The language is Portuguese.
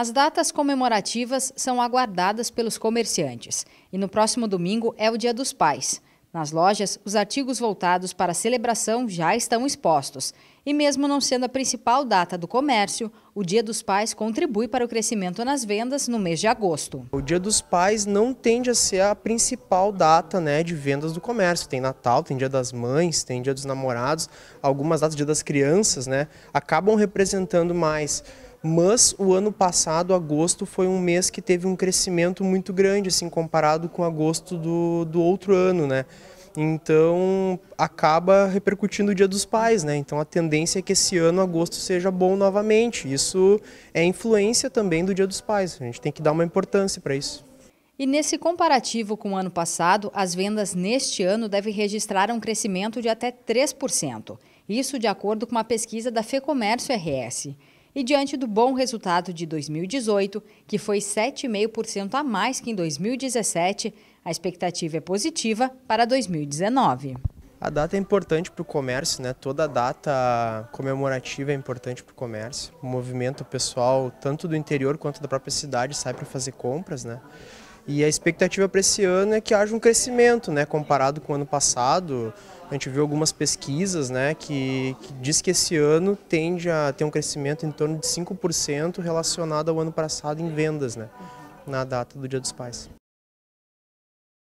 As datas comemorativas são aguardadas pelos comerciantes e no próximo domingo é o Dia dos Pais. Nas lojas, os artigos voltados para a celebração já estão expostos. E mesmo não sendo a principal data do comércio, o Dia dos Pais contribui para o crescimento nas vendas no mês de agosto. O Dia dos Pais não tende a ser a principal data né, de vendas do comércio. Tem Natal, tem Dia das Mães, tem Dia dos Namorados, algumas datas, Dia das Crianças, né, acabam representando mais mas o ano passado, agosto, foi um mês que teve um crescimento muito grande, assim, comparado com agosto do, do outro ano, né? Então, acaba repercutindo o Dia dos Pais, né? Então, a tendência é que esse ano, agosto, seja bom novamente. Isso é influência também do Dia dos Pais. A gente tem que dar uma importância para isso. E nesse comparativo com o ano passado, as vendas neste ano devem registrar um crescimento de até 3%. Isso de acordo com uma pesquisa da FEComércio RS. E diante do bom resultado de 2018, que foi 7,5% a mais que em 2017, a expectativa é positiva para 2019. A data é importante para o comércio, né? Toda data comemorativa é importante para o comércio. O movimento pessoal, tanto do interior quanto da própria cidade, sai para fazer compras, né? E a expectativa para esse ano é que haja um crescimento, né, comparado com o ano passado. A gente viu algumas pesquisas, né, que, que diz que esse ano tende a ter um crescimento em torno de 5% relacionado ao ano passado em vendas, né, na data do Dia dos Pais.